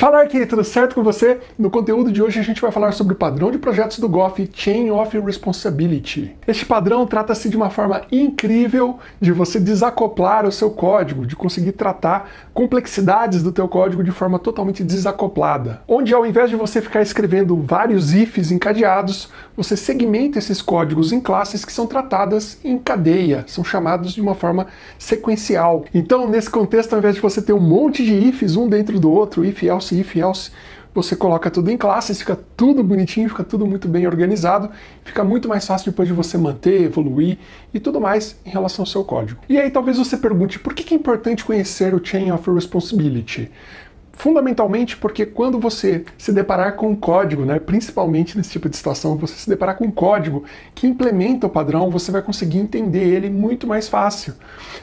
Fala aqui, tudo certo com você? No conteúdo de hoje a gente vai falar sobre o padrão de projetos do GOF Chain of Responsibility. Este padrão trata-se de uma forma incrível de você desacoplar o seu código, de conseguir tratar complexidades do teu código de forma totalmente desacoplada, onde ao invés de você ficar escrevendo vários ifs encadeados, você segmenta esses códigos em classes que são tratadas em cadeia, são chamados de uma forma sequencial. Então, nesse contexto, ao invés de você ter um monte de ifs um dentro do outro, if else else, if else, você coloca tudo em classes, fica tudo bonitinho, fica tudo muito bem organizado, fica muito mais fácil depois de você manter, evoluir e tudo mais em relação ao seu código. E aí talvez você pergunte por que é importante conhecer o Chain of Responsibility? Fundamentalmente porque quando você se deparar com um código, né, principalmente nesse tipo de situação, você se deparar com um código que implementa o padrão, você vai conseguir entender ele muito mais fácil.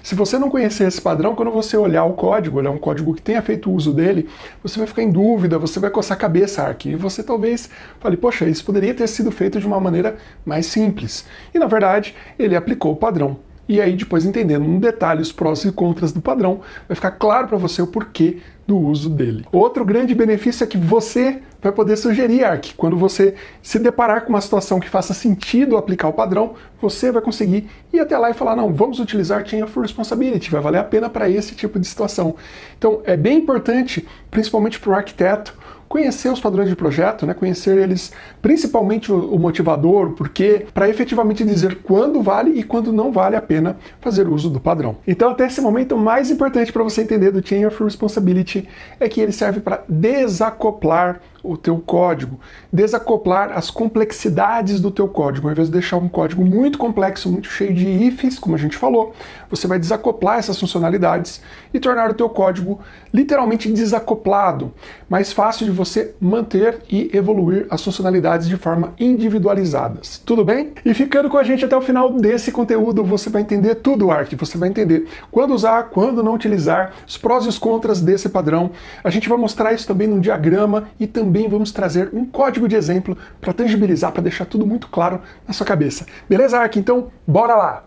Se você não conhecer esse padrão, quando você olhar o código, olhar um código que tenha feito uso dele, você vai ficar em dúvida, você vai coçar a cabeça, aqui e você talvez fale, poxa, isso poderia ter sido feito de uma maneira mais simples. E na verdade, ele aplicou o padrão e aí depois entendendo no detalhe os prós e contras do padrão, vai ficar claro para você o porquê do uso dele. Outro grande benefício é que você vai poder sugerir ARC. Quando você se deparar com uma situação que faça sentido aplicar o padrão, você vai conseguir ir até lá e falar: não, vamos utilizar Chain of Responsibility, vai valer a pena para esse tipo de situação. Então é bem importante, principalmente para o arquiteto conhecer os padrões de projeto, né, conhecer eles, principalmente o, o motivador, o porquê, para efetivamente dizer quando vale e quando não vale a pena fazer uso do padrão. Então, até esse momento, o mais importante para você entender do Chain of Responsibility é que ele serve para desacoplar o teu código, desacoplar as complexidades do teu código. Ao invés de deixar um código muito complexo, muito cheio de ifs, como a gente falou, você vai desacoplar essas funcionalidades e tornar o teu código literalmente desacoplado, mais fácil de você manter e evoluir as funcionalidades de forma individualizadas. Tudo bem? E ficando com a gente até o final desse conteúdo, você vai entender tudo, Arc. Você vai entender quando usar, quando não utilizar, os prós e os contras desse padrão. A gente vai mostrar isso também no diagrama e também também vamos trazer um código de exemplo para tangibilizar, para deixar tudo muito claro na sua cabeça. Beleza, Ark? Então, bora lá!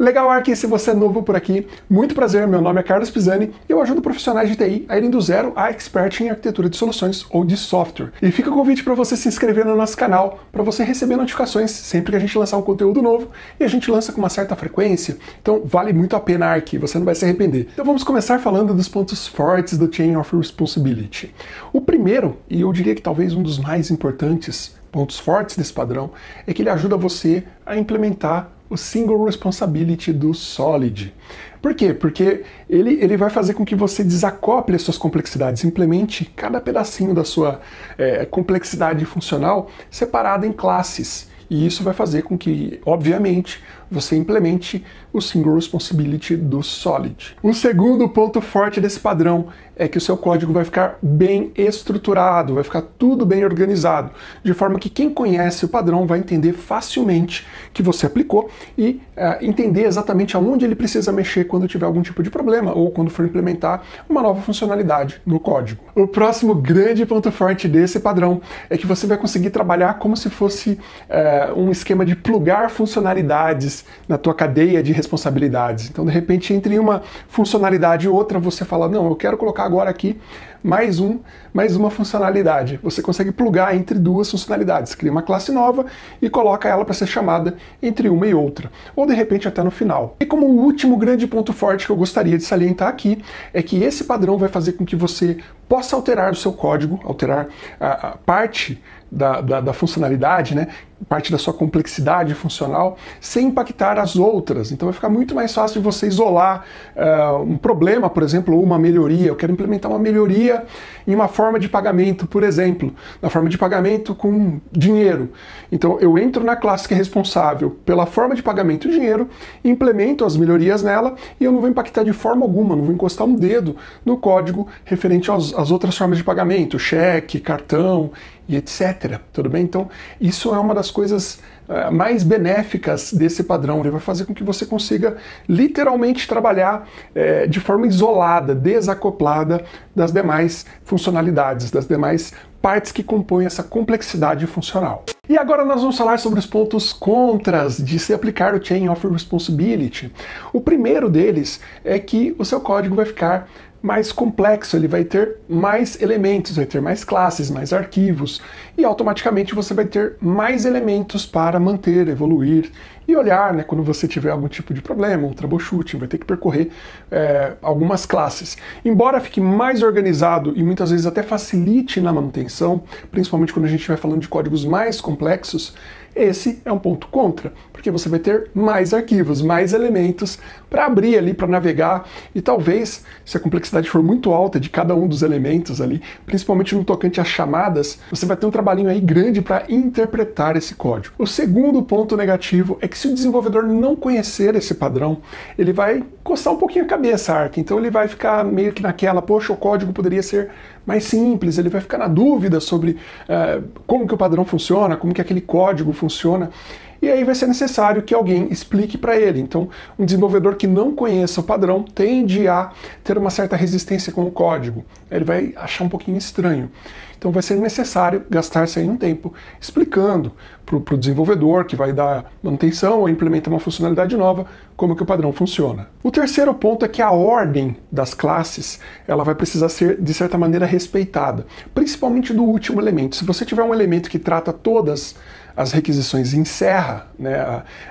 Legal, Ark, se você é novo por aqui, muito prazer, meu nome é Carlos Pisani e eu ajudo profissionais de TI a irem do zero a expert em arquitetura de soluções ou de software. E fica o convite para você se inscrever no nosso canal, para você receber notificações sempre que a gente lançar um conteúdo novo e a gente lança com uma certa frequência, então vale muito a pena, Ark, você não vai se arrepender. Então vamos começar falando dos pontos fortes do Chain of Responsibility. O primeiro, e eu diria que talvez um dos mais importantes, pontos fortes desse padrão, é que ele ajuda você a implementar o Single Responsibility do Solid. Por quê? Porque ele, ele vai fazer com que você desacople as suas complexidades, implemente cada pedacinho da sua é, complexidade funcional separada em classes. E isso vai fazer com que, obviamente, você implemente o Single Responsibility do Solid. O segundo ponto forte desse padrão é que o seu código vai ficar bem estruturado, vai ficar tudo bem organizado, de forma que quem conhece o padrão vai entender facilmente que você aplicou e é, entender exatamente aonde ele precisa mexer quando tiver algum tipo de problema ou quando for implementar uma nova funcionalidade no código. O próximo grande ponto forte desse padrão é que você vai conseguir trabalhar como se fosse é, um esquema de plugar funcionalidades na tua cadeia de responsabilidades. Então, de repente, entre uma funcionalidade e outra, você fala: não, eu quero colocar agora aqui mais um mais uma funcionalidade. Você consegue plugar entre duas funcionalidades, cria uma classe nova e coloca ela para ser chamada entre uma e outra, ou de repente até no final. E como o último grande ponto forte que eu gostaria de salientar aqui é que esse padrão vai fazer com que você possa alterar o seu código, alterar a, a parte da, da, da, funcionalidade, né? parte da sua complexidade funcional, sem impactar as outras. Então vai ficar muito mais fácil de você isolar uh, um problema, por exemplo, ou uma melhoria. Eu quero implementar uma melhoria em uma forma forma de pagamento, por exemplo, na forma de pagamento com dinheiro. Então eu entro na classe que é responsável pela forma de pagamento e dinheiro, implemento as melhorias nela e eu não vou impactar de forma alguma, não vou encostar um dedo no código referente às outras formas de pagamento, cheque, cartão e etc. Tudo bem? Então isso é uma das coisas eh, mais benéficas desse padrão. Ele vai fazer com que você consiga literalmente trabalhar é, de forma isolada, desacoplada das demais funcionalidades, das demais partes que compõem essa complexidade funcional. E agora nós vamos falar sobre os pontos contras de se aplicar o Chain of Responsibility. O primeiro deles é que o seu código vai ficar mais complexo, ele vai ter mais elementos, vai ter mais classes, mais arquivos, e automaticamente você vai ter mais elementos para manter, evoluir e olhar, né, quando você tiver algum tipo de problema, um troubleshooting, vai ter que percorrer é, algumas classes. Embora fique mais organizado e muitas vezes até facilite na manutenção, principalmente quando a gente vai falando de códigos mais complexos, esse é um ponto contra, porque você vai ter mais arquivos, mais elementos para abrir ali, para navegar, e talvez, se a complexidade for muito alta de cada um dos elementos ali, principalmente no tocante a chamadas, você vai ter um trabalhinho aí grande para interpretar esse código. O segundo ponto negativo é que se o desenvolvedor não conhecer esse padrão, ele vai coçar um pouquinho a cabeça, Arca, então ele vai ficar meio que naquela, poxa, o código poderia ser mais simples, ele vai ficar na dúvida sobre é, como que o padrão funciona, como que aquele código funciona. E aí vai ser necessário que alguém explique para ele. Então, um desenvolvedor que não conheça o padrão tende a ter uma certa resistência com o código. Ele vai achar um pouquinho estranho. Então vai ser necessário gastar-se aí um tempo explicando para o desenvolvedor que vai dar manutenção ou implementar uma funcionalidade nova como que o padrão funciona. O terceiro ponto é que a ordem das classes ela vai precisar ser de certa maneira respeitada, principalmente do último elemento. Se você tiver um elemento que trata todas as requisições encerra né,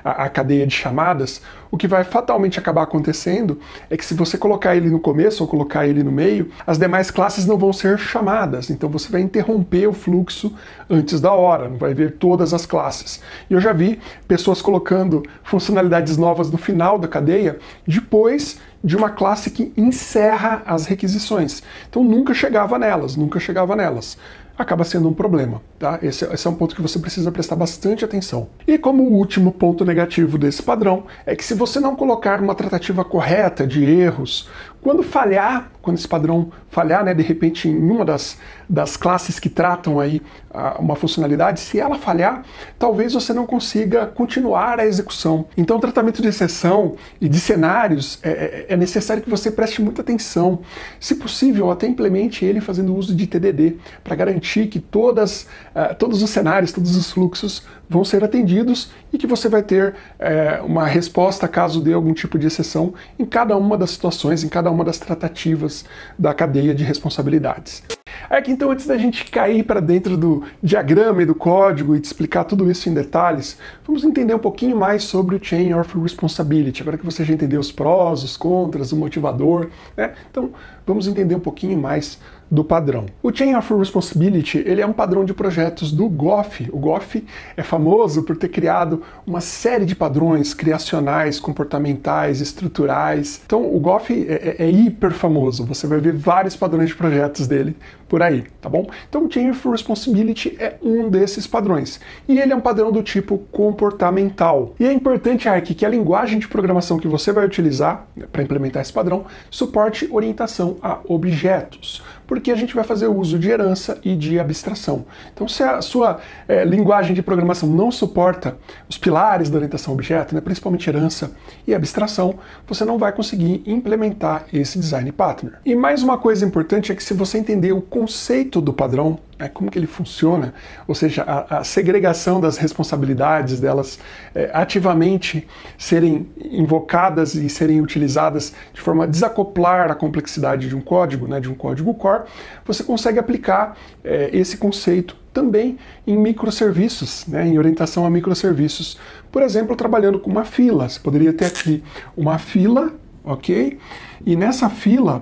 a, a, cadeia de chamadas, o que vai fatalmente acabar acontecendo é que se você colocar ele no começo ou colocar ele no meio, as demais classes não vão ser chamadas. Então você vai interromper o fluxo antes da hora, não vai ver todas as classes. E eu já vi pessoas colocando funcionalidades novas no final da cadeia depois de uma classe que encerra as requisições. Então nunca chegava nelas, nunca chegava nelas acaba sendo um problema, tá? Esse, esse, é um ponto que você precisa prestar bastante atenção. E como último ponto negativo desse padrão é que se você não colocar uma tratativa correta de erros, quando falhar, quando esse padrão falhar, né, de repente, em uma das, das classes que tratam aí ah, uma funcionalidade, se ela falhar, talvez você não consiga continuar a execução. Então, o tratamento de exceção e de cenários é, é, é necessário que você preste muita atenção. Se possível, até implemente ele fazendo uso de TDD para garantir que todas, uh, todos os cenários, todos os fluxos vão ser atendidos e que você vai ter é, uma resposta caso dê algum tipo de exceção em cada uma das situações, em cada uma das tratativas da cadeia cadeia de responsabilidades. É que então, antes da gente cair para dentro do diagrama e do código e te explicar tudo isso em detalhes, vamos entender um pouquinho mais sobre o Chain of Responsibility. Agora que você já entendeu os prós, os contras, o motivador, né? Então, vamos entender um pouquinho mais do padrão. O Chain of Responsibility ele é um padrão de projetos do Goff. O Goff é famoso por ter criado uma série de padrões criacionais, comportamentais, estruturais. Então o Goff é, é, é hiper famoso. Você vai ver vários padrões de projetos dele por aí, tá bom? Então, Chain of Responsibility é um desses padrões. E ele é um padrão do tipo comportamental. E é importante, Ark, que a linguagem de programação que você vai utilizar né, para implementar esse padrão suporte orientação a objetos, porque a gente vai fazer uso de herança e de abstração. Então, se a sua é, linguagem de programação não suporta os pilares da orientação a objeto, né, principalmente herança e abstração, você não vai conseguir implementar esse design pattern. E mais uma coisa importante é que se você entender o conceito do padrão, né, como que ele funciona, ou seja, a, a segregação das responsabilidades delas é, ativamente serem invocadas e serem utilizadas de forma a desacoplar a complexidade de um código, né, de um código core, você consegue aplicar é, esse conceito também em microserviços, né, em orientação a microserviços. Por exemplo, trabalhando com uma fila, você poderia ter aqui uma fila, ok? E nessa fila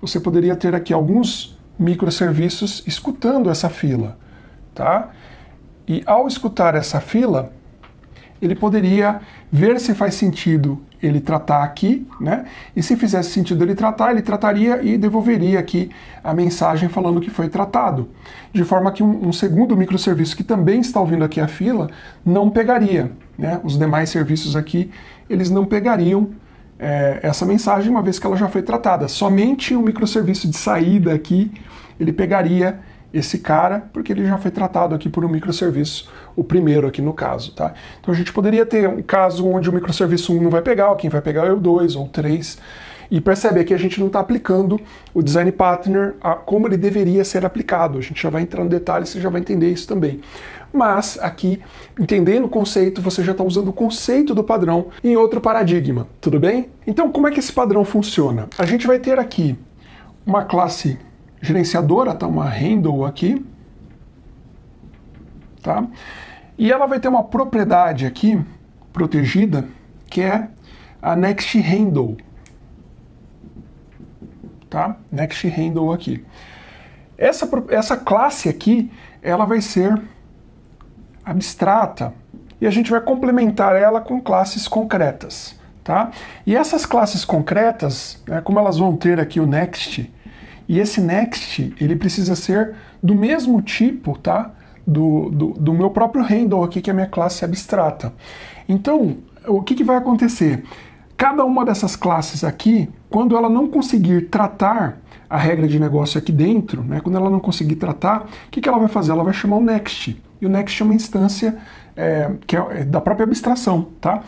você poderia ter aqui alguns microserviços escutando essa fila, tá? E ao escutar essa fila, ele poderia ver se faz sentido ele tratar aqui, né? E se fizesse sentido ele tratar, ele trataria e devolveria aqui a mensagem falando que foi tratado. De forma que um, um segundo microserviço que também está ouvindo aqui a fila não pegaria, né? Os demais serviços aqui, eles não pegariam é, essa mensagem, uma vez que ela já foi tratada. Somente o microserviço de saída aqui, ele pegaria esse cara, porque ele já foi tratado aqui por um microserviço, o primeiro aqui no caso, tá? Então a gente poderia ter um caso onde o microserviço 1 não vai pegar, quem vai pegar é o 2 ou 3. E percebe que a gente não está aplicando o design partner a como ele deveria ser aplicado. A gente já vai entrar no detalhe, você já vai entender isso também mas aqui, entendendo o conceito, você já está usando o conceito do padrão em outro paradigma, tudo bem? Então, como é que esse padrão funciona? A gente vai ter aqui uma classe gerenciadora, tá? uma handle aqui, tá? E ela vai ter uma propriedade aqui, protegida, que é a next handle, tá? Next handle aqui. Essa, essa classe aqui, ela vai ser abstrata e a gente vai complementar ela com classes concretas. Tá? E essas classes concretas, né, como elas vão ter aqui o next, e esse next ele precisa ser do mesmo tipo tá? do, do, do meu próprio handle aqui, que é a minha classe abstrata. Então, o que, que vai acontecer? Cada uma dessas classes aqui, quando ela não conseguir tratar a regra de negócio aqui dentro, né, quando ela não conseguir tratar, o que, que ela vai fazer? Ela vai chamar o next e o next é uma instância é, que é, é da própria abstração, tá?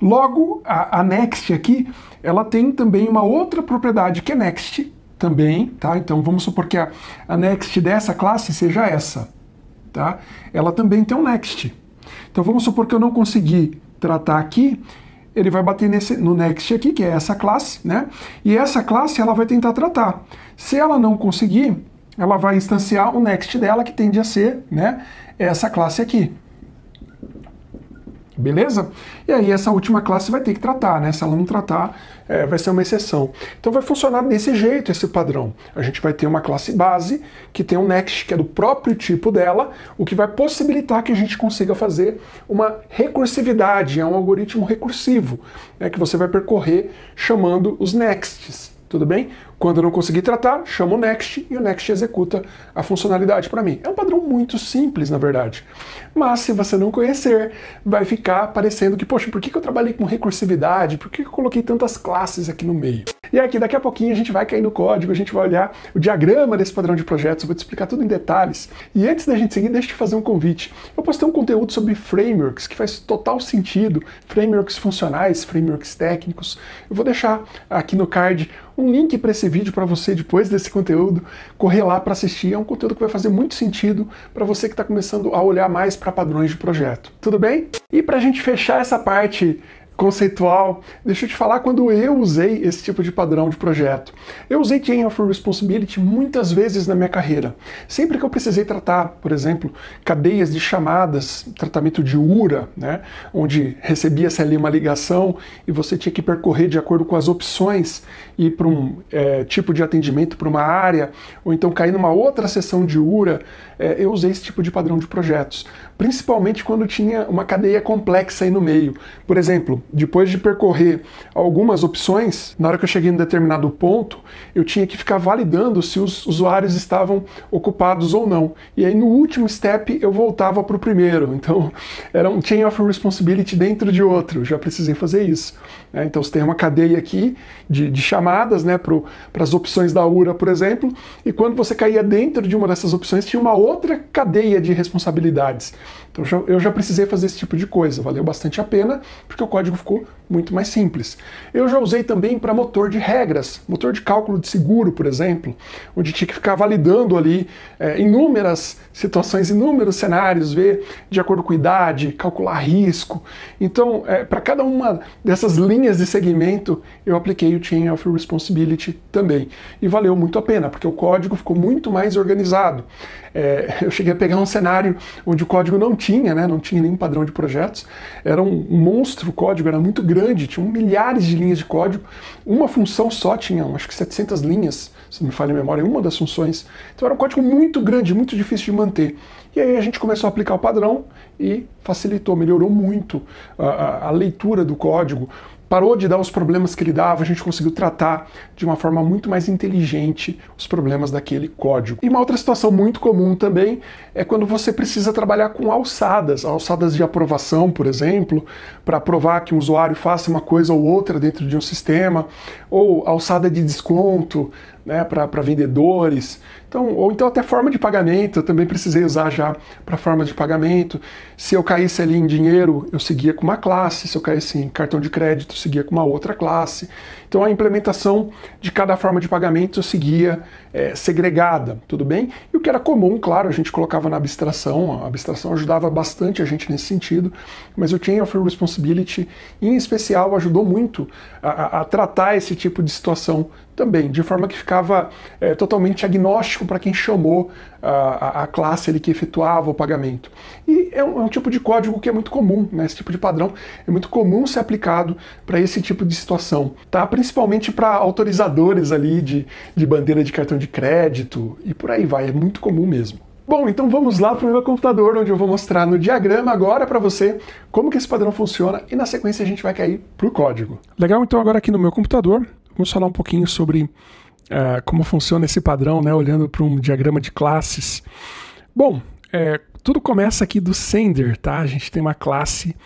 Logo, a, a next aqui, ela tem também uma outra propriedade que é next também, tá? Então vamos supor que a, a next dessa classe seja essa, tá? Ela também tem um next. Então vamos supor que eu não consegui tratar aqui, ele vai bater nesse, no next aqui, que é essa classe, né? E essa classe ela vai tentar tratar. Se ela não conseguir, ela vai instanciar o next dela, que tende a ser, né? essa classe aqui. Beleza? E aí essa última classe vai ter que tratar, né? Se ela não tratar, é, vai ser uma exceção. Então vai funcionar desse jeito esse padrão. A gente vai ter uma classe base que tem um next que é do próprio tipo dela, o que vai possibilitar que a gente consiga fazer uma recursividade, é um algoritmo recursivo, né, que você vai percorrer chamando os nexts. Tudo bem? Quando eu não conseguir tratar, chamo o Next e o Next executa a funcionalidade para mim. É um padrão muito simples, na verdade. Mas se você não conhecer, vai ficar parecendo que, poxa, por que eu trabalhei com recursividade? Por que eu coloquei tantas classes aqui no meio? E aqui, daqui a pouquinho, a gente vai cair no código, a gente vai olhar o diagrama desse padrão de projetos, eu vou te explicar tudo em detalhes. E antes da gente seguir, deixa eu te fazer um convite. Eu postei um conteúdo sobre frameworks que faz total sentido, frameworks funcionais, frameworks técnicos. Eu vou deixar aqui no card um link para esse vídeo para você depois desse conteúdo correr lá para assistir. É um conteúdo que vai fazer muito sentido para você que está começando a olhar mais para para padrões de projeto. Tudo bem? E para a gente fechar essa parte conceitual, deixa eu te falar quando eu usei esse tipo de padrão de projeto. Eu usei Chain of Responsibility muitas vezes na minha carreira. Sempre que eu precisei tratar, por exemplo, cadeias de chamadas, tratamento de URA, né, onde recebia-se ali uma ligação e você tinha que percorrer de acordo com as opções, ir para um é, tipo de atendimento para uma área, ou então cair numa outra sessão de URA, é, eu usei esse tipo de padrão de projetos, principalmente quando tinha uma cadeia complexa aí no meio. Por exemplo, depois de percorrer algumas opções, na hora que eu cheguei em determinado ponto, eu tinha que ficar validando se os usuários estavam ocupados ou não. E aí no último step eu voltava para o primeiro. Então era um chain of responsibility dentro de outro. Já precisei fazer isso. Né? Então você tem uma cadeia aqui de, de chamadas né, para as opções da URA, por exemplo, e quando você caía dentro de uma dessas opções, tinha uma outra cadeia de responsabilidades. Então eu já, eu já precisei fazer esse tipo de coisa, valeu bastante a pena, porque o código ficou muito mais simples. Eu já usei também para motor de regras, motor de cálculo de seguro, por exemplo, onde tinha que ficar validando ali é, inúmeras situações, inúmeros cenários, ver de acordo com idade, calcular risco. Então, é, para cada uma dessas linhas, linhas de segmento, eu apliquei o Chain of Responsibility também. E valeu muito a pena, porque o código ficou muito mais organizado. É, eu cheguei a pegar um cenário onde o código não tinha, né, não tinha nenhum padrão de projetos, era um monstro o código, era muito grande, tinha milhares de linhas de código, uma função só tinha, acho que 700 linhas, se não me falha a memória, uma das funções. Então era um código muito grande, muito difícil de manter. E aí a gente começou a aplicar o padrão e facilitou, melhorou muito a, a, a leitura do código, parou de dar os problemas que ele dava, a gente conseguiu tratar de uma forma muito mais inteligente os problemas daquele código. E uma outra situação muito comum também é quando você precisa trabalhar com alçadas, alçadas de aprovação, por exemplo, para provar que um usuário faça uma coisa ou outra dentro de um sistema, ou alçada de desconto, né, para vendedores, então, ou então até forma de pagamento, eu também precisei usar já para forma de pagamento. Se eu caísse ali em dinheiro, eu seguia com uma classe, se eu caísse em cartão de crédito, eu seguia com uma outra classe. Então a implementação de cada forma de pagamento eu seguia é, segregada, tudo bem? E o que era comum, claro, a gente colocava na abstração, a abstração ajudava bastante a gente nesse sentido, mas o Chain of Responsibility, em especial, ajudou muito a, a, a tratar esse tipo de situação também, de forma que ficava é, totalmente agnóstico para quem chamou a, a, classe ali que efetuava o pagamento. E é um, é um, tipo de código que é muito comum, né? esse tipo de padrão é muito comum ser aplicado para esse tipo de situação, tá? principalmente para autorizadores ali de, de bandeira de cartão de crédito e por aí vai, é muito comum mesmo. Bom, então vamos lá para o meu computador, onde eu vou mostrar no diagrama agora para você como que esse padrão funciona e na sequência a gente vai cair para o código. Legal, então agora aqui no meu computador Vamos falar um pouquinho sobre uh, como funciona esse padrão, né, olhando para um diagrama de classes. Bom, é, tudo começa aqui do sender, tá? A gente tem uma classe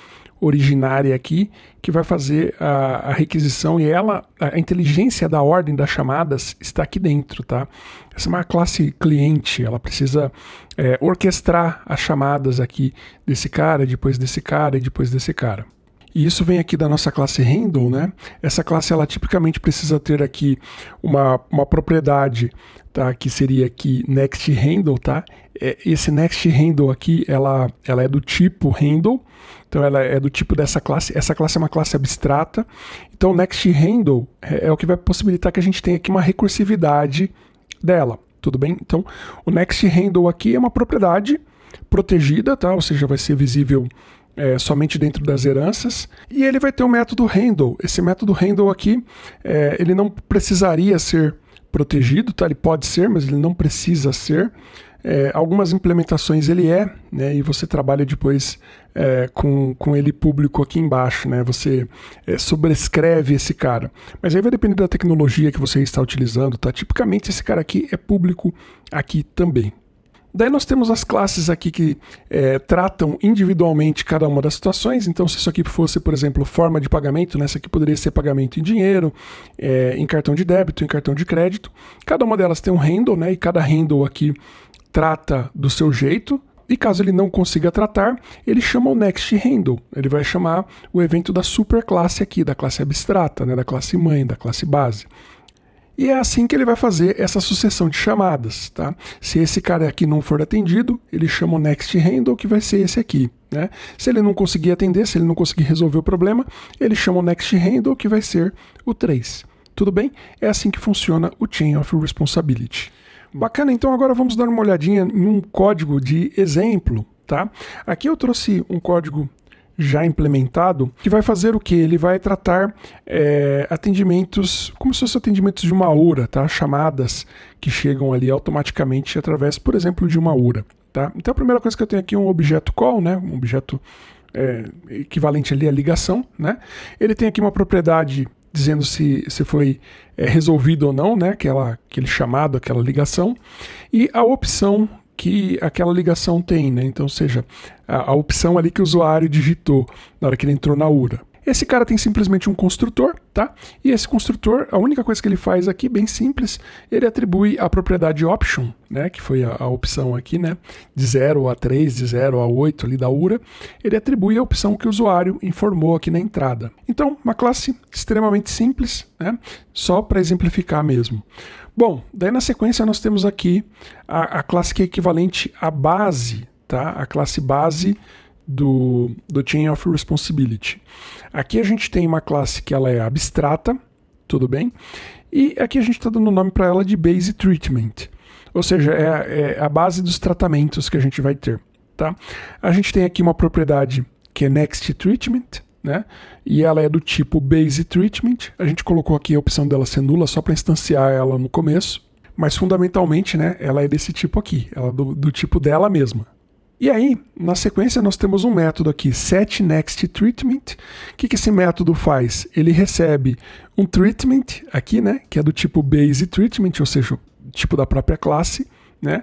originária aqui que vai fazer a, a, requisição e ela, a inteligência da ordem das chamadas está aqui dentro, tá? Essa é uma classe cliente, ela precisa é, orquestrar as chamadas aqui desse cara, depois desse cara e depois desse cara. E isso vem aqui da nossa classe handle, né? Essa classe ela tipicamente precisa ter aqui uma, uma propriedade, tá? Que seria aqui next handle, tá? É, esse next handle aqui, ela, ela é do tipo handle, então ela é do tipo dessa classe. Essa classe é uma classe abstrata. Então next handle é, é o que vai possibilitar que a gente tenha aqui uma recursividade dela, tudo bem? Então o next handle aqui é uma propriedade protegida, tá? Ou seja, vai ser visível é, somente dentro das heranças. E ele vai ter o método handle Esse método handle aqui, é, ele não precisaria ser protegido, tá? Ele pode ser, mas ele não precisa ser. É, algumas implementações ele é, né, e você trabalha depois é, com, com ele público aqui embaixo, né, você é, sobrescreve esse cara. Mas aí vai depender da tecnologia que você está utilizando, tá? Tipicamente esse cara aqui é público aqui também, Daí nós temos as classes aqui que é, tratam individualmente cada uma das situações. Então, se isso aqui fosse, por exemplo, forma de pagamento, nessa né, aqui poderia ser pagamento em dinheiro, é, em cartão de débito, em cartão de crédito. Cada uma delas tem um handle, né? E cada handle aqui trata do seu jeito. E caso ele não consiga tratar, ele chama o next handle. Ele vai chamar o evento da superclasse aqui, da classe abstrata, né? da classe mãe, da classe base. E é assim que ele vai fazer essa sucessão de chamadas, tá? Se esse cara aqui não for atendido, ele chama o next handle, que vai ser esse aqui, né? Se ele não conseguir atender, se ele não conseguir resolver o problema, ele chama o next handle, que vai ser o 3. Tudo bem? É assim que funciona o Chain of Responsibility. Bacana, então agora vamos dar uma olhadinha em um código de exemplo, tá? Aqui eu trouxe um código já implementado, que vai fazer o que? Ele vai tratar é, atendimentos, como se fossem atendimentos de uma URA, tá? chamadas que chegam ali automaticamente através, por exemplo, de uma URA. Tá? Então a primeira coisa que eu tenho aqui é um objeto call, né? um objeto é, equivalente ali à ligação. Né? Ele tem aqui uma propriedade dizendo se, se foi é, resolvido ou não, né? Aquela, aquele chamado, aquela ligação. E a opção que aquela ligação tem, né? Então, seja, a, a opção ali que o usuário digitou na hora que ele entrou na URA. Esse cara tem simplesmente um construtor, tá? E esse construtor, a única coisa que ele faz aqui, bem simples, ele atribui a propriedade option, né? Que foi a, a opção aqui, né? De 0 a 3, de 0 a 8 ali da URA. Ele atribui a opção que o usuário informou aqui na entrada. Então, uma classe extremamente simples, né? Só para exemplificar mesmo. Bom, daí na sequência nós temos aqui a, a classe que é equivalente à base, tá? A classe base do, do Chain of Responsibility. Aqui a gente tem uma classe que ela é abstrata, tudo bem? E aqui a gente está dando o nome para ela de Base Treatment, ou seja, é, é a base dos tratamentos que a gente vai ter. Tá? A gente tem aqui uma propriedade que é Next Treatment, né? E ela é do tipo Base Treatment. A gente colocou aqui a opção dela ser nula só para instanciar ela no começo. Mas fundamentalmente, né, ela é desse tipo aqui, ela é do, do tipo dela mesma, e aí, na sequência, nós temos um método aqui, Set Next Treatment. O que, que esse método faz? Ele recebe um treatment aqui, né, que é do tipo Base Treatment, ou seja, tipo da própria classe, né,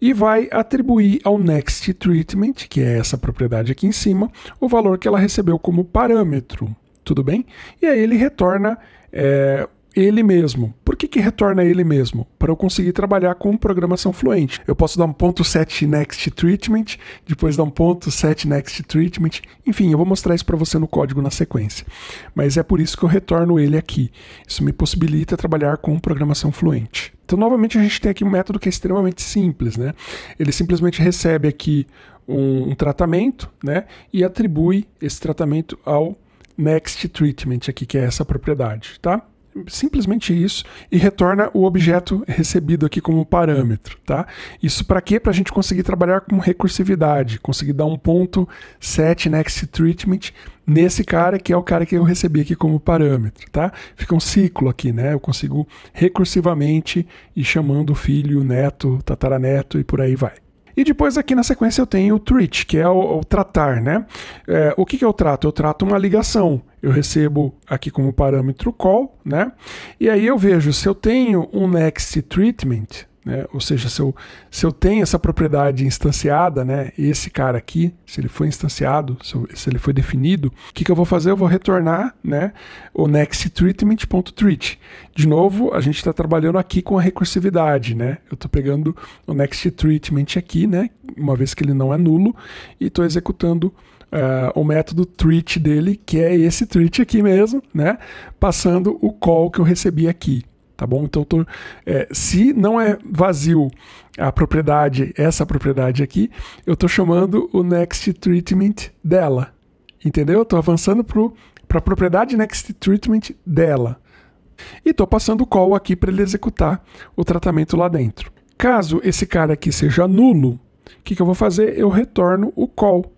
e vai atribuir ao Next Treatment, que é essa propriedade aqui em cima, o valor que ela recebeu como parâmetro, tudo bem? E aí ele retorna é, ele mesmo, por que, que retorna ele mesmo? Para eu conseguir trabalhar com programação fluente. Eu posso dar um ponto set next treatment, depois dar um ponto set next treatment. Enfim, eu vou mostrar isso para você no código na sequência. Mas é por isso que eu retorno ele aqui. Isso me possibilita trabalhar com programação fluente. Então, novamente, a gente tem aqui um método que é extremamente simples, né? Ele simplesmente recebe aqui um, um tratamento, né? E atribui esse tratamento ao next treatment aqui, que é essa propriedade, tá? simplesmente isso e retorna o objeto recebido aqui como parâmetro, tá? Isso para quê? Para a gente conseguir trabalhar com recursividade, conseguir dar um ponto set next treatment nesse cara que é o cara que eu recebi aqui como parâmetro, tá? Fica um ciclo aqui, né? Eu consigo recursivamente ir chamando o filho, o neto, tataraneto e por aí vai. E depois aqui na sequência eu tenho o treat, que é o, o tratar, né? É, o que, que eu trato? Eu trato uma ligação. Eu recebo aqui como parâmetro call, né? E aí eu vejo se eu tenho um next treatment, né? Ou seja, se eu, se eu tenho essa propriedade instanciada, né? esse cara aqui, se ele foi instanciado, se, eu, se ele foi definido, o que, que eu vou fazer? Eu vou retornar né? o next De novo, a gente está trabalhando aqui com a recursividade. Né? Eu estou pegando o next treatment aqui, né? uma vez que ele não é nulo, e estou executando Uh, o método treat dele, que é esse treat aqui mesmo, né? Passando o call que eu recebi aqui tá bom? Então, tô, é, se não é vazio a propriedade, essa propriedade aqui, eu estou chamando o next treatment dela, entendeu? Estou avançando para a propriedade next treatment dela. E estou passando o call aqui para ele executar o tratamento lá dentro. Caso esse cara aqui seja nulo, o que, que eu vou fazer? Eu retorno o call,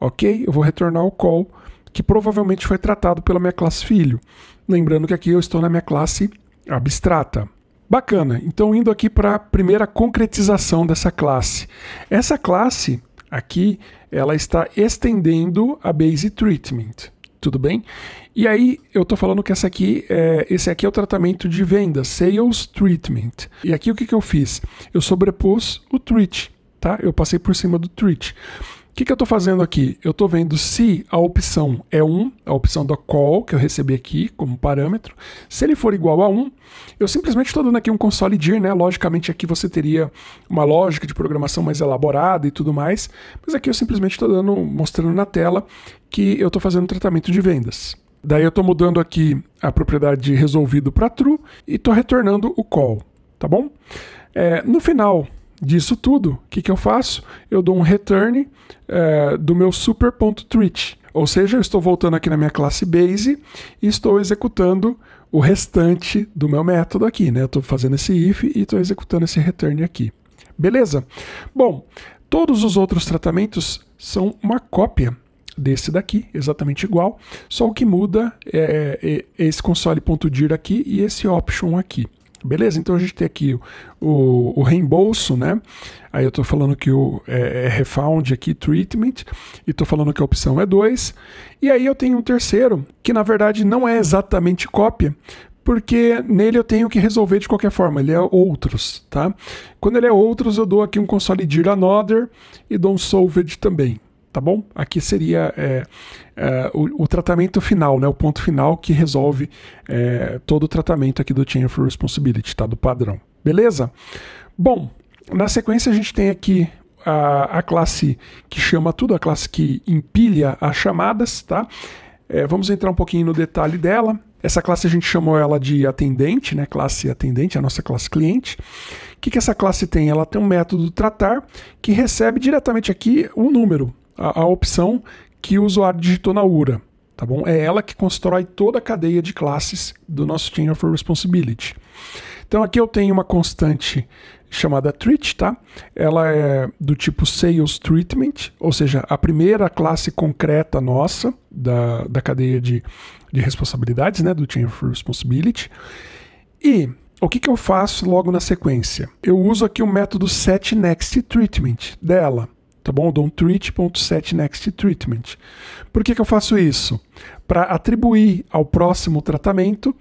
ok? Eu vou retornar o call que provavelmente foi tratado pela minha classe filho. Lembrando que aqui eu estou na minha classe abstrata. Bacana. Então indo aqui para a primeira concretização dessa classe. Essa classe aqui, ela está estendendo a base treatment, tudo bem? E aí eu estou falando que essa aqui é, esse aqui é o tratamento de venda, sales treatment. E aqui o que, que eu fiz? Eu sobrepus o treat, tá? Eu passei por cima do treat que, que eu estou fazendo aqui? Eu estou vendo se a opção é 1, a opção da call que eu recebi aqui como parâmetro. Se ele for igual a 1, eu simplesmente estou dando aqui um console dir, né? Logicamente aqui você teria uma lógica de programação mais elaborada e tudo mais, mas aqui eu simplesmente estou dando, mostrando na tela que eu estou fazendo tratamento de vendas. Daí eu estou mudando aqui a propriedade resolvido para true e estou retornando o call, tá bom? É, no final disso tudo. O que, que eu faço? Eu dou um return é, do meu super.treat. Ou seja, eu estou voltando aqui na minha classe base e estou executando o restante do meu método aqui. Né? Eu estou fazendo esse if e estou executando esse return aqui. Beleza? Bom, todos os outros tratamentos são uma cópia desse daqui, exatamente igual, só o que muda é, é, é esse console.dir aqui e esse option aqui. Beleza? Então a gente tem aqui o, o reembolso, né? Aí eu estou falando que o é, é refund aqui, treatment, e estou falando que a opção é 2. E aí eu tenho um terceiro, que na verdade não é exatamente cópia, porque nele eu tenho que resolver de qualquer forma, ele é outros, tá? Quando ele é outros, eu dou aqui um consolidate another e dou um solved também tá bom? Aqui seria é, é, o, o, tratamento final, né? O ponto final que resolve é, todo o tratamento aqui do Chain of Responsibility, tá? Do padrão, beleza? Bom, na sequência a gente tem aqui a, a classe que chama tudo, a classe que empilha as chamadas, tá? É, vamos entrar um pouquinho no detalhe dela. Essa classe a gente chamou ela de atendente, né? Classe atendente, a nossa classe cliente. O que, que essa classe tem? Ela tem um método tratar que recebe diretamente aqui o um número, a, a opção que o usuário digitou na URA. Tá bom? É ela que constrói toda a cadeia de classes do nosso Chain of Responsibility. Então aqui eu tenho uma constante chamada treat, tá? Ela é do tipo sales treatment, ou seja, a primeira classe concreta nossa da, da cadeia de, de responsabilidades, né, do chain of responsibility. E o que, que eu faço logo na sequência? Eu uso aqui o método setNextTreatment dela tá bom? Dou treat, ponto next treatment. Por que, que eu faço isso? Para atribuir ao próximo tratamento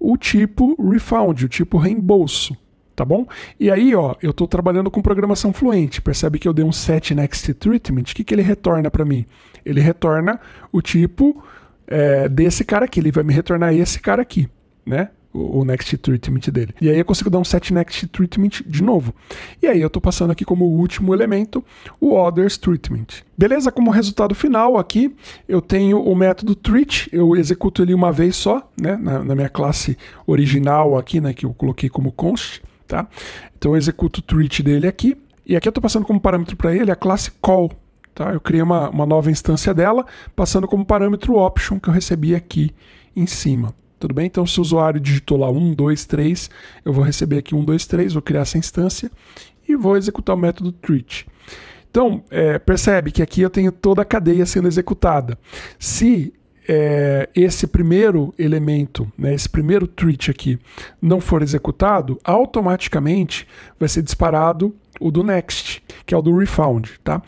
o tipo refund, o tipo reembolso, tá bom? E aí, ó, eu estou trabalhando com programação fluente, percebe que eu dei um set next treatment, o que, que ele retorna para mim? Ele retorna o tipo é, desse cara aqui, ele vai me retornar esse cara aqui, né? o next treatment dele. E aí eu consigo dar um set next treatment de novo. E aí eu estou passando aqui como último elemento o others treatment. Beleza? Como resultado final aqui, eu tenho o método treat, eu executo ele uma vez só, né, na, na minha classe original aqui, né, que eu coloquei como const, tá? Então eu executo o treat dele aqui, e aqui eu estou passando como parâmetro para ele a classe call, tá? Eu criei uma, uma nova instância dela, passando como parâmetro option que eu recebi aqui em cima. Tudo bem? Então, se o usuário digitou lá 1, 2, 3, eu vou receber aqui 1, 2, 3, vou criar essa instância e vou executar o método treat. Então, é, percebe que aqui eu tenho toda a cadeia sendo executada. Se é, esse primeiro elemento, né, esse primeiro treat aqui, não for executado, automaticamente vai ser disparado o do next, que é o do refound, tá?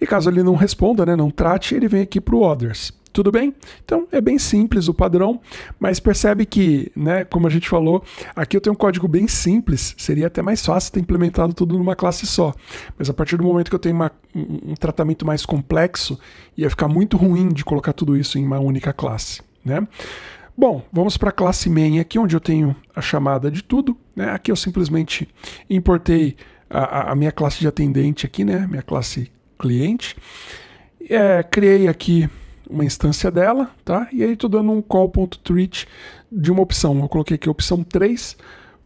E caso ele não responda, né, não trate, ele vem aqui para o others. Tudo bem? Então é bem simples o padrão, mas percebe que, né, como a gente falou, aqui eu tenho um código bem simples, seria até mais fácil ter implementado tudo numa classe só. Mas a partir do momento que eu tenho uma, um, tratamento mais complexo, ia ficar muito ruim de colocar tudo isso em uma única classe. Né? Bom, vamos para a classe main aqui, onde eu tenho a chamada de tudo. Né? Aqui eu simplesmente importei a, a minha classe de atendente aqui, né? minha classe cliente. É, criei aqui uma instância dela, tá? E aí estou dando um call.treat de uma opção. Eu coloquei aqui opção 3.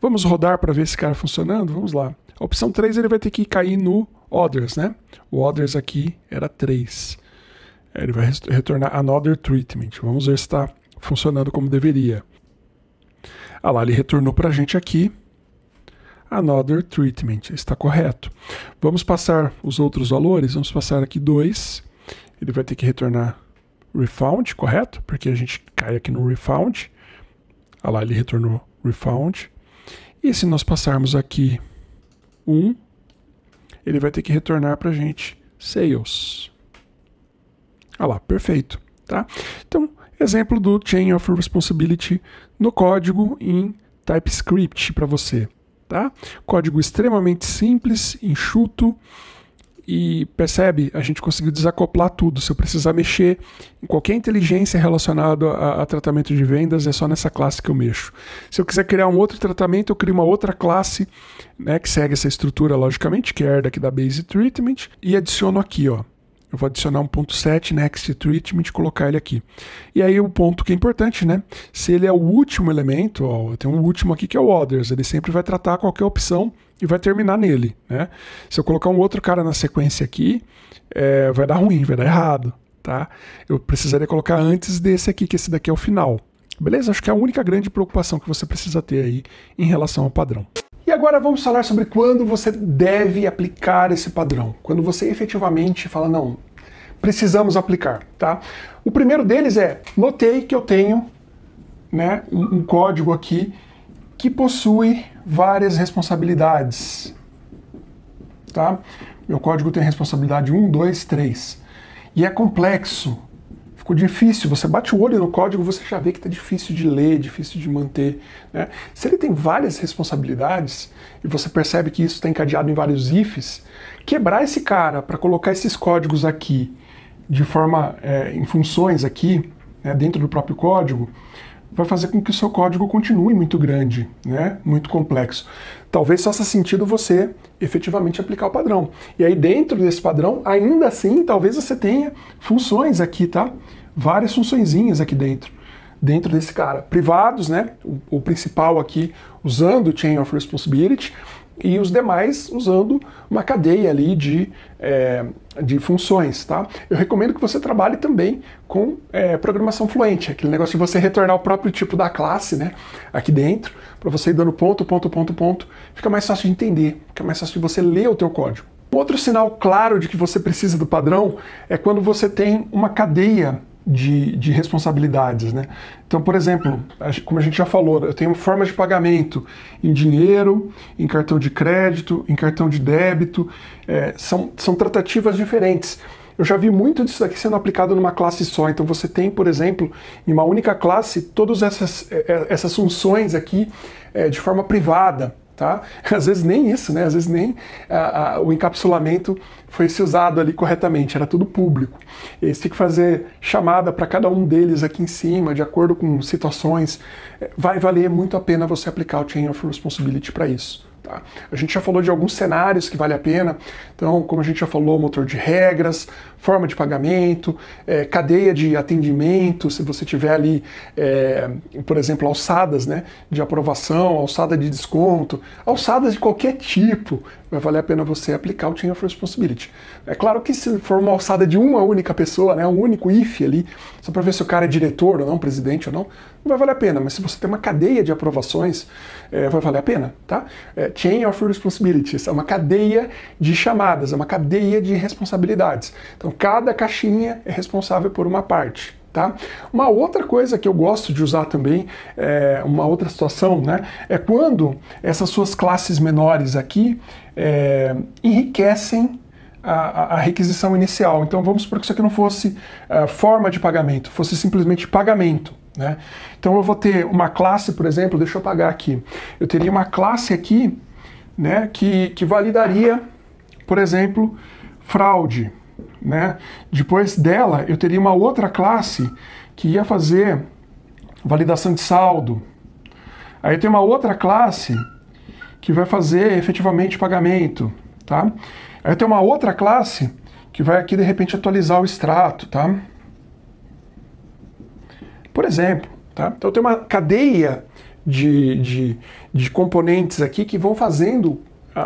Vamos rodar para ver esse cara funcionando? Vamos lá. A opção 3 ele vai ter que cair no others, né? O others aqui era 3. É, ele vai retornar another treatment. Vamos ver se está funcionando como deveria. Ah lá, ele retornou para a gente aqui another treatment. Está correto. Vamos passar os outros valores. Vamos passar aqui 2. Ele vai ter que retornar refound, correto? Porque a gente cai aqui no refound. Ah lá, ele retornou refound. E se nós passarmos aqui 1, um, ele vai ter que retornar para a gente sales. Ah lá, perfeito. Tá? Então, exemplo do Chain of Responsibility no código em TypeScript para você. Tá? Código extremamente simples, enxuto, e percebe, a gente conseguiu desacoplar tudo. Se eu precisar mexer em qualquer inteligência relacionada a, a, tratamento de vendas, é só nessa classe que eu mexo. Se eu quiser criar um outro tratamento, eu crio uma outra classe, né, que segue essa estrutura, logicamente, que é daqui da Base Treatment, e adiciono aqui, ó. Eu vou adicionar um ponto set next treatment, colocar ele aqui. E aí o ponto que é importante, né? Se ele é o último elemento, ó, eu tenho um último aqui que é o others, ele sempre vai tratar qualquer opção e vai terminar nele. Né? Se eu colocar um outro cara na sequência aqui, é, vai dar ruim, vai dar errado. Tá? Eu precisaria colocar antes desse aqui, que esse daqui é o final. Beleza? Acho que é a única grande preocupação que você precisa ter aí em relação ao padrão. E agora vamos falar sobre quando você deve aplicar esse padrão. Quando você efetivamente fala, não, precisamos aplicar, tá? O primeiro deles é, notei que eu tenho né, um, um código aqui que possui várias responsabilidades. Tá? Meu código tem responsabilidade 1, 2, 3. E é complexo. Ficou difícil. Você bate o olho no código, você já vê que está difícil de ler, difícil de manter. Né? Se ele tem várias responsabilidades e você percebe que isso está encadeado em vários ifs, quebrar esse cara para colocar esses códigos aqui de forma é, em funções aqui, né, dentro do próprio código, vai fazer com que o seu código continue muito grande, né? muito complexo. Talvez faça sentido você efetivamente aplicar o padrão. E aí dentro desse padrão, ainda assim, talvez você tenha funções aqui, tá? Várias funçõezinhas aqui dentro, dentro desse cara. Privados, né? O, o principal aqui, usando o Chain of Responsibility, e os demais usando uma cadeia ali de, é, de funções, tá? Eu recomendo que você trabalhe também com é, programação fluente, aquele negócio de você retornar o próprio tipo da classe, né? Aqui dentro, para você ir dando ponto, ponto, ponto, ponto, fica mais fácil de entender, fica mais fácil de você ler o teu código. Outro sinal claro de que você precisa do padrão é quando você tem uma cadeia de, de, responsabilidades. Né? Então, por exemplo, como a gente já falou, eu tenho formas de pagamento em dinheiro, em cartão de crédito, em cartão de débito, é, são, são tratativas diferentes. Eu já vi muito disso aqui sendo aplicado numa classe só. Então, você tem, por exemplo, em uma única classe, todas essas, é, é, essas funções aqui é, de forma privada tá? Às vezes nem isso, né? Às vezes nem o encapsulamento foi se usado ali corretamente, era tudo público. Eles têm que fazer chamada para cada um deles aqui em cima, de acordo com situações. É, vai valer muito a pena você aplicar o Chain of Responsibility para isso. Tá? A gente já falou de alguns cenários que vale a pena, então, como a gente já falou, motor de regras, forma de pagamento, é, cadeia de atendimento, se você tiver ali, é, por exemplo, alçadas né, de aprovação, alçada de desconto, alçadas de qualquer tipo, vai valer a pena você aplicar o Chain of Responsibility. É claro que se for uma alçada de uma única pessoa, né, um único IF ali, só para ver se o cara é diretor ou não, presidente ou não, não vai valer a pena, mas se você tem uma cadeia de aprovações, é, vai valer a pena, tá? É, Chain of Responsibility é uma cadeia de chamadas, é uma cadeia de responsabilidades. Então, então, cada caixinha é responsável por uma parte. Tá? Uma outra coisa que eu gosto de usar também, é, uma outra situação, né, é quando essas suas classes menores aqui é, enriquecem a, a, requisição inicial. Então vamos supor que isso aqui não fosse uh, forma de pagamento, fosse simplesmente pagamento. Né? Então eu vou ter uma classe, por exemplo, deixa eu pagar aqui. Eu teria uma classe aqui né, que, que validaria, por exemplo, fraude. Né? Depois dela, eu teria uma outra classe que ia fazer validação de saldo. Aí tem uma outra classe que vai fazer efetivamente pagamento, tá? Aí tem uma outra classe que vai aqui de repente atualizar o extrato, tá? Por exemplo, tá? Então tem uma cadeia de, de, de componentes aqui que vão fazendo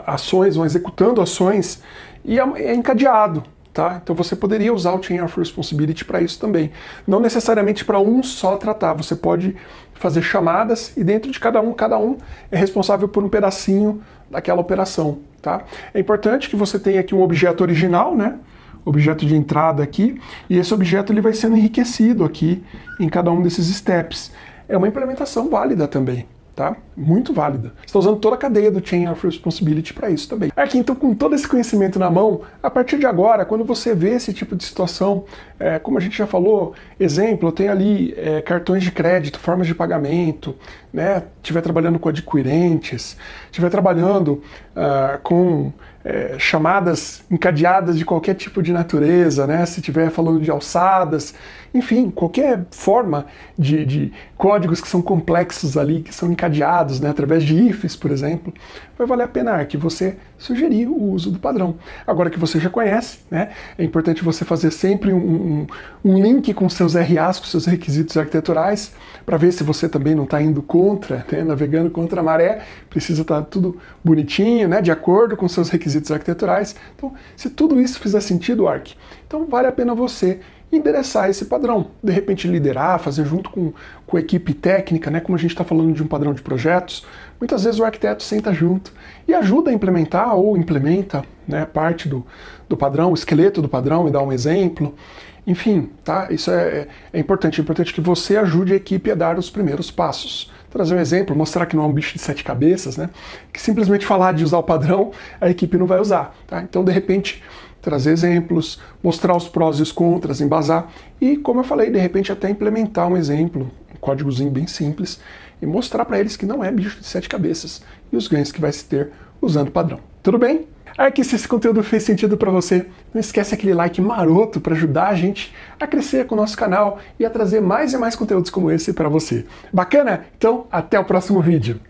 ações, vão executando ações e é, é encadeado, Tá? Então você poderia usar o Chain of Responsibility para isso também. Não necessariamente para um só tratar, você pode fazer chamadas e dentro de cada um, cada um é responsável por um pedacinho daquela operação. Tá? É importante que você tenha aqui um objeto original, né? objeto de entrada aqui, e esse objeto ele vai sendo enriquecido aqui em cada um desses steps. É uma implementação válida também tá? Muito válida. estou usando toda a cadeia do Chain of Responsibility para isso também. Aqui, é então, com todo esse conhecimento na mão, a partir de agora, quando você vê esse tipo de situação, é, como a gente já falou, exemplo, eu tenho ali é, cartões de crédito, formas de pagamento, né? Estiver trabalhando com adquirentes, estiver trabalhando uh, com é, chamadas encadeadas de qualquer tipo de natureza, né? Se estiver falando de alçadas, enfim, qualquer forma de, de códigos que são complexos ali, que são encadeados né, através de ifs, por exemplo, vai valer a pena que você sugerir o uso do padrão. Agora que você já conhece, né, é importante você fazer sempre um, um, um link com seus RAs, com seus requisitos arquiteturais, para ver se você também não está indo contra, né, navegando contra a maré, precisa estar tá tudo bonitinho, né, de acordo com seus requisitos arquiteturais. Então, se tudo isso fizer sentido, Arc, então vale a pena você endereçar esse padrão. De repente, liderar, fazer junto com, com a equipe técnica, né? como a gente está falando de um padrão de projetos, muitas vezes o arquiteto senta junto e ajuda a implementar ou implementa né, parte do, do padrão, o esqueleto do padrão e dá um exemplo. Enfim, tá? isso é, é, é importante. É importante que você ajude a equipe a dar os primeiros passos trazer um exemplo, mostrar que não é um bicho de sete cabeças, né? Que simplesmente falar de usar o padrão, a equipe não vai usar. Tá? Então, de repente, trazer exemplos, mostrar os prós e os contras, embasar e, como eu falei, de repente até implementar um exemplo, um códigozinho bem simples e mostrar para eles que não é bicho de sete cabeças e os ganhos que vai se ter usando o padrão. Tudo bem? Ah, que se esse conteúdo fez sentido para você, não esquece aquele like maroto para ajudar a gente a crescer com o nosso canal e a trazer mais e mais conteúdos como esse para você. Bacana? Então, até o próximo vídeo.